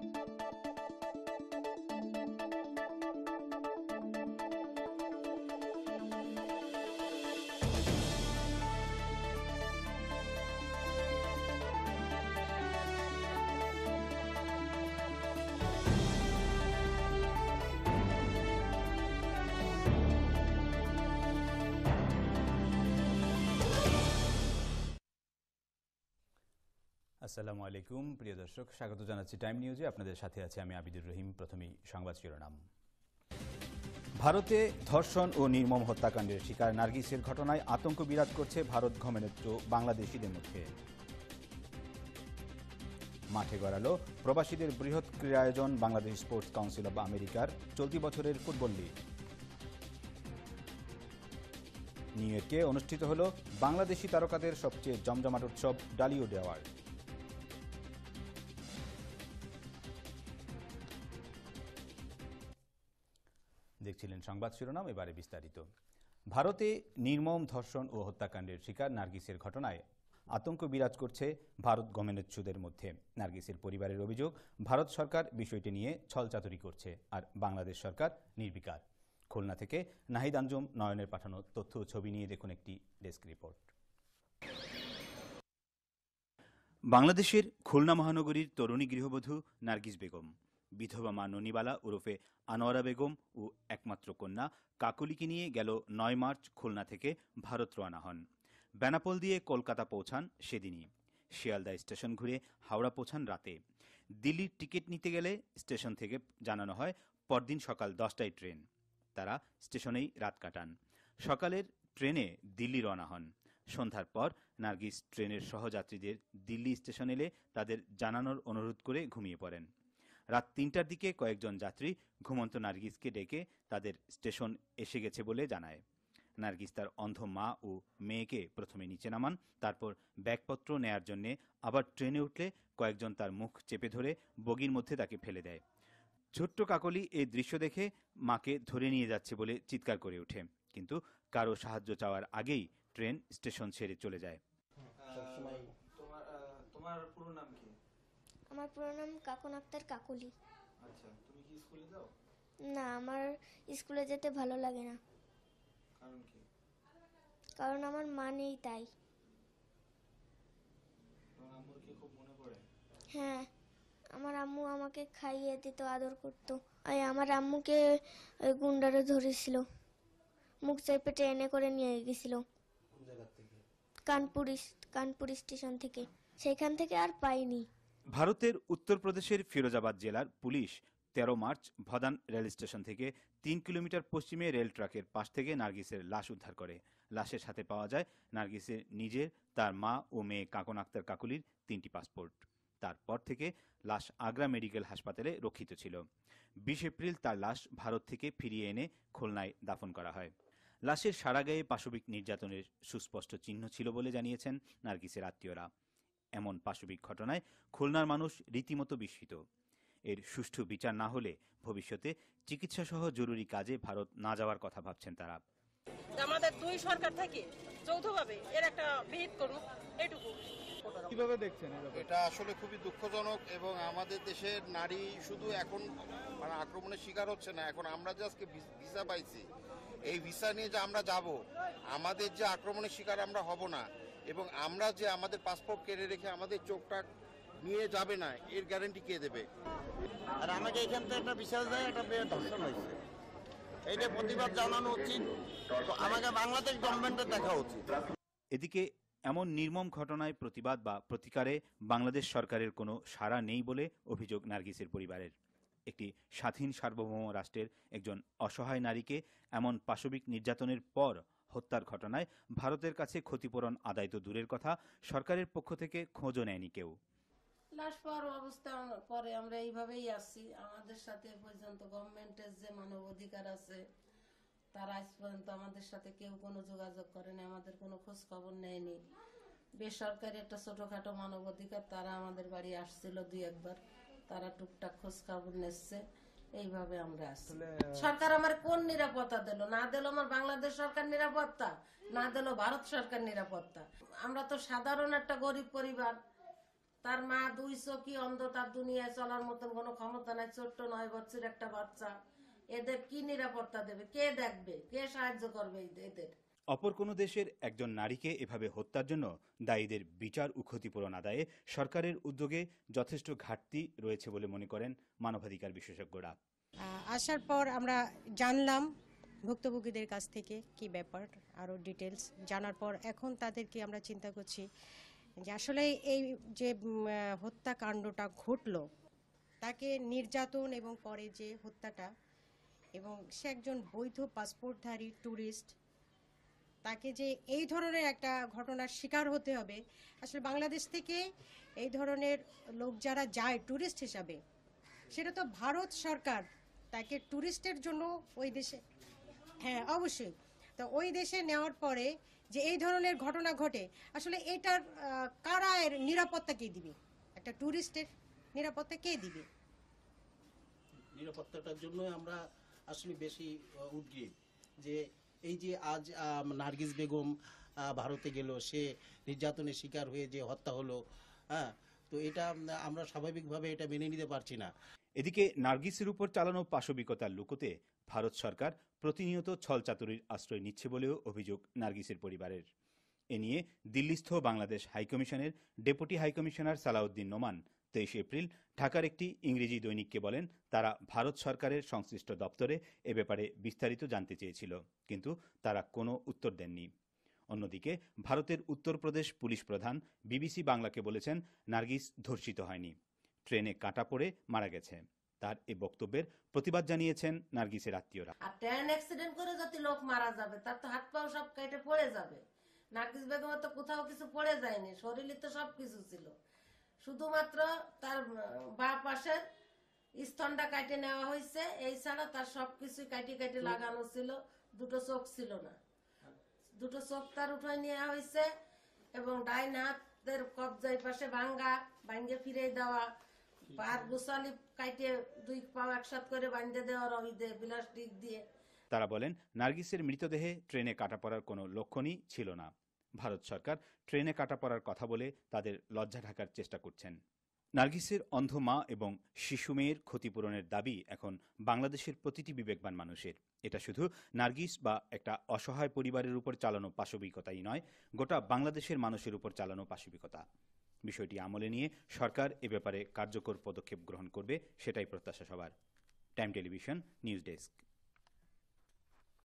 Thank you. আসসালামু আলাইকুম প্রিয় দর্শক স্বাগত জানাচ্ছি টাইম নিউজে আপনাদের সাথে আছে আমি আবিদুর রহিম প্রথমেই সংবাদ শিরোনাম ভারতে ধর্ষণ ও নির্মম হত্যাকাণ্ডের শিকার নার্গিসের ঘটনায় আতঙ্ক বিরাজ করছে ভারত ঘমেনেত্র বাংলাদেশিদের মধ্যে মাঠে গড়ালো প্রবাসীদের বৃহৎ ক্রীড়ায়োজন বাংলাদেশ স্পোর্টস কাউন্সিল অব আমেরিকার চলতি বছরের ফুটবল লীগ নিউ ইয়র্কে অনুষ্ঠিত হল বাংলাদেশি তারকাদের সবচেয়ে জমজমাট উৎসব ডালিউড অ্যাওয়ার্ড দেখছিলেন সংবাদ শিরোনাম এবারে বিস্তারিত ভারতে নির্মম ধর্ষণ ও হত্যাকাণ্ডের শিকার নার্গিসের ঘটনায় আতঙ্ক বিরাজ করছে ভারত গমেনেচ্ছুদের মধ্যে নার্গিসের পরিবারের অভিযোগ ভারত সরকার বিষয়টি নিয়ে ছলচাতুরি করছে আর বাংলাদেশ সরকার নির্বিকার খুলনা থেকে নাহিদ আঞ্জুম নয়নের পাঠানো তথ্য ছবি নিয়ে দেখুন একটি ডেস্ক রিপোর্ট বাংলাদেশের খুলনা মহানগরীর তরুণী গৃহবধূ নার্গিস বেগম বিধবা মা ননিবালা ওরফে আনোয়ারা বেগম ও একমাত্র কন্যা কাকলিকে নিয়ে গেল নয় মার্চ খুলনা থেকে ভারত রওনা হন বেনাপোল দিয়ে কলকাতা পৌঁছান সেদিনই শিয়ালদা স্টেশন ঘুরে হাওড়া পৌঁছান রাতে দিল্লির টিকিট নিতে গেলে স্টেশন থেকে জানানো হয় পরদিন সকাল দশটায় ট্রেন তারা স্টেশনেই রাত কাটান সকালের ট্রেনে দিল্লি রওনা হন সন্ধ্যার পর নার্গিস ট্রেনের সহযাত্রীদের দিল্লি স্টেশন এলে তাদের জানানোর অনুরোধ করে ঘুমিয়ে পড়েন রাত তিনটার দিকে কয়েকজন যাত্রী ঘুমন্ত নার্গিসকে ডেকে তাদের স্টেশন এসে গেছে বলে জানায় নার্গিস তার অন্ধ মা ও মেয়েকে প্রথমে নিচে নামান তারপর ব্যাগপত্র নেয়ার জন্যে আবার ট্রেনে উঠলে কয়েকজন তার মুখ চেপে ধরে বগির মধ্যে তাকে ফেলে দেয় ছোট্ট কাকলি এই দৃশ্য দেখে মাকে ধরে নিয়ে যাচ্ছে বলে চিৎকার করে ওঠে কিন্তু কারো সাহায্য চাওয়ার আগেই ট্রেন স্টেশন ছেড়ে চলে যায় তোমার পুরো নাম কি আমার পুরো নাম কাকন আক্তার কাকলি আচ্ছা তুমি কি স্কুলে যাও না আমার স্কুলে যেতে ভালো লাগে না কারণ কি কারণ আমার মা নেই তাই আম্মুর কি খুব মনে পড়ে হ্যাঁ আমার আম্মু আমাকে খাইয়ে দিত আদর করতো আর আমার আম্মুকে ওই গুন্ডারে ধরেছিল মুখ চেপে ট্রেনে করে নিয়ে গেছিল কানপুর কানপুর স্টেশন থেকে সেখান থেকে আর পাইনি ভারতের উত্তরপ্রদেশের ফিরোজাবাদ জেলার পুলিশ তেরো মার্চ ভদান রেল স্টেশন থেকে তিন কিলোমিটার পশ্চিমে রেল ট্রাকের পাশ থেকে নার্গিসের লাশ উদ্ধার করে লাশের সাথে পাওয়া যায় নার্গিসের নিজের তার মা ও মেয়ে কাকন আক্তার কাকুলির তিনটি পাসপোর্ট তারপর থেকে লাশ আগ্রা মেডিকেল হাসপাতালে রক্ষিত ছিল বিশ এপ্রিল তার লাশ ভারত থেকে ফিরিয়ে এনে খুলনায় দাফন করা হয় লাশের সারা গায়ে পাশবিক নির্যাতনের সুস্পষ্ট চিহ্ন ছিল বলে জানিয়েছেন নার্গিসের আত্মীয়রা এমন পাশবিক ঘটনায় খুলনার মানুষ রীতিমতো বিস্মিত এর সুষ্ঠু বিচার না হলে ভবিষ্যতে চিকিৎসাসহ জরুরি কাজে ভারত না যাওয়ার কথা ভাবছেন তারা আমাদের দুই সরকার থেকে যৌথভাবে এর একটা বিহিত করুক এটুকু কিভাবে দেখছেন এটা আসলে খুবই দুঃখজনক এবং আমাদের দেশের নারী শুধু এখন মানে আক্রমণের শিকার হচ্ছে না এখন আমরা যে আজকে ভিসা পাইছি এই ভিসা নিয়ে যে আমরা যাব আমাদের যে আক্রমণের শিকার আমরা হব না এবং আমরা যে আমাদের পাসপোর্ট কেড়ে রেখে আমাদের চোখটা নিয়ে যাবে না এর গ্যারেন্টি কে দেবে আর আমাকে এখান থেকে একটা বিশ্বাস দেয় একটা ধর্ষণ হয়েছে এইটা প্রতিবাদ জানানো উচিত আমাকে বাংলাদেশ গভর্নমেন্টে দেখা উচিত এদিকে এমন নির্মম ঘটনায় প্রতিবাদ বা প্রতিকারে বাংলাদেশ সরকারের কোনো সাড়া নেই বলে অভিযোগ নার্গিসের পরিবারের একটি স্বাধীন সার্বভৌম রাষ্ট্রের একজন অসহায় নারীকে এমন পাশবিক নির্যাতনের পর হত্যার ঘটনায় ভারতের কাছে ক্ষতিপূরণ আদায় তো দূরের কথা সরকারের পক্ষ থেকে খোঁজও নেয়নি কেউ লাশ পাওয়ার অবস্থা পরে আমরা এইভাবেই আসছি আমাদের সাথে পর্যন্ত গভর্নমেন্টের যে মানব অধিকার আছে তারা আজ পর্যন্ত আমাদের সাথে কেউ কোনো যোগাযোগ করেনি আমাদের কোনো খোঁজ খবর নেয়নি বেসরকারি একটা ছোটখাটো মানব অধিকার তারা আমাদের বাড়ি আসছিল দুই একবার তারা টুকটাক খোঁজ খবর নিচ্ছে এইভাবে আমরা আছি সরকার আমার কোন নিরাপত্তা দিল না দিল আমার বাংলাদেশ সরকার নিরাপত্তা না দিল ভারত সরকার নিরাপত্তা আমরা তো সাধারণ একটা গরিব পরিবার তার মা দুই চকি অন্ধ তার দুনিয়ায় চলার মতন কোনো ক্ষমতা নাই ছোট্ট নয় বছর একটা বাচ্চা এদের কি নিরাপত্তা দেবে কে দেখবে কে সাহায্য করবে এদের অপর কোনো দেশের একজন নারীকে এভাবে হত্যার জন্য দায়ীদের বিচার ও ক্ষতিপূরণ আদায়ে সরকারের উদ্যোগে যথেষ্ট ঘাটতি রয়েছে বলে মনে করেন মানবাধিকার বিশেষজ্ঞরা আসার পর আমরা জানলাম ভুক্তভোগীদের কাছ থেকে কি ব্যাপার আরও ডিটেলস জানার পর এখন তাদেরকে আমরা চিন্তা করছি যে আসলে এই যে হত্যাকাণ্ডটা ঘটলো তাকে নির্যাতন এবং পরে যে হত্যাটা এবং সে একজন বৈধ পাসপোর্টধারী ট্যুরিস্ট তাকে যে এই ধরনের একটা ঘটনার শিকার হতে হবে আসলে বাংলাদেশ থেকে এই ধরনের লোক যারা যায় ট্যুরিস্ট হিসাবে সেটা তো ভারত সরকার তাকে ট্যুরিস্টের জন্য ওই দেশে হ্যাঁ অবশ্যই তো ওই দেশে নেওয়ার পরে যে এই ধরনের ঘটনা ঘটে আসলে এটার কারা এর নিরাপত্তা কে দিবে একটা ট্যুরিস্টের নিরাপত্তা কে দিবে নিরাপত্তাটার জন্য আমরা আসলে বেশি উদ্গ্রীব যে এই যে আজ নার্গিস বেগম ভারতে গেল সে নির্যাতনের শিকার হয়ে যে হত্যা হলো হ্যাঁ তো এটা আমরা স্বাভাবিকভাবে এটা মেনে নিতে পারছি না এদিকে নার্গিসের উপর চালানো পাশবিকতার লুকোতে ভারত সরকার প্রতিনিয়ত ছলচাতুরির আশ্রয় নিচ্ছে বলেও অভিযোগ নার্গিসের পরিবারের এ নিয়ে দিল্লিস্থ বাংলাদেশ হাইকমিশনের ডেপুটি হাইকমিশনার সালাউদ্দিন নোমান তেইশ এপ্রিল ঢাকার একটি ইংরেজি দৈনিককে বলেন তারা ভারত সরকারের সংশ্লিষ্ট দপ্তরে এ ব্যাপারে বিস্তারিত জানতে চেয়েছিল কিন্তু তারা কোনো উত্তর দেননি অন্যদিকে ভারতের উত্তরপ্রদেশ পুলিশ প্রধান বিবিসি বাংলাকে বলেছেন নার্গিস ধর্ষিত হয়নি ট্রেনে কাটা পড়ে মারা গেছে তার এ বক্তব্যের প্রতিবাদ জানিয়েছেন নার্গিসের আত্মীয়রা আর ট্রেন অ্যাক্সিডেন্ট করে যদি লোক মারা যাবে তার তো হাত পাও সব কেটে পড়ে যাবে নার্গিস বেগম তো কোথাও কিছু পড়ে যায়নি শরীরে তো সব কিছু ছিল শুধুমাত্র তার বা পাশের স্তনটা কাটে নেওয়া হয়েছে এই ছাড়া তার সবকিছু কাটি কাটি লাগানো ছিল দুটো চোখ ছিল না দুটো চোখ তার উঠে নেওয়া হয়েছে এবং ডাইন হাতের কবজায় পাশে ভাঙ্গা ভাঙ্গে ফিরে দেওয়া পার গুসালি কাটিয়ে দুই পাও একসাথ করে বাঁধে দেওয়া রবিদে প্লাস্টিক দিয়ে তারা বলেন নার্গিসের মৃতদেহে ট্রেনে কাটা পড়ার কোনো লক্ষণই ছিল না ভারত সরকার ট্রেনে কাটা পড়ার কথা বলে তাদের লজ্জা ঢাকার চেষ্টা করছেন নার্গিসের অন্ধ মা এবং শিশু মেয়ের ক্ষতিপূরণের দাবি এখন বাংলাদেশের প্রতিটি বিবেকবান মানুষের এটা শুধু নার্গিস বা একটা অসহায় পরিবারের উপর চালানো পাশবিকতাই নয় গোটা বাংলাদেশের মানুষের উপর চালানো পাশবিকতা বিষয়টি আমলে নিয়ে সরকার এ ব্যাপারে কার্যকর পদক্ষেপ গ্রহণ করবে সেটাই প্রত্যাশা সবার টাইম টেলিভিশন নিউজ ডেস্ক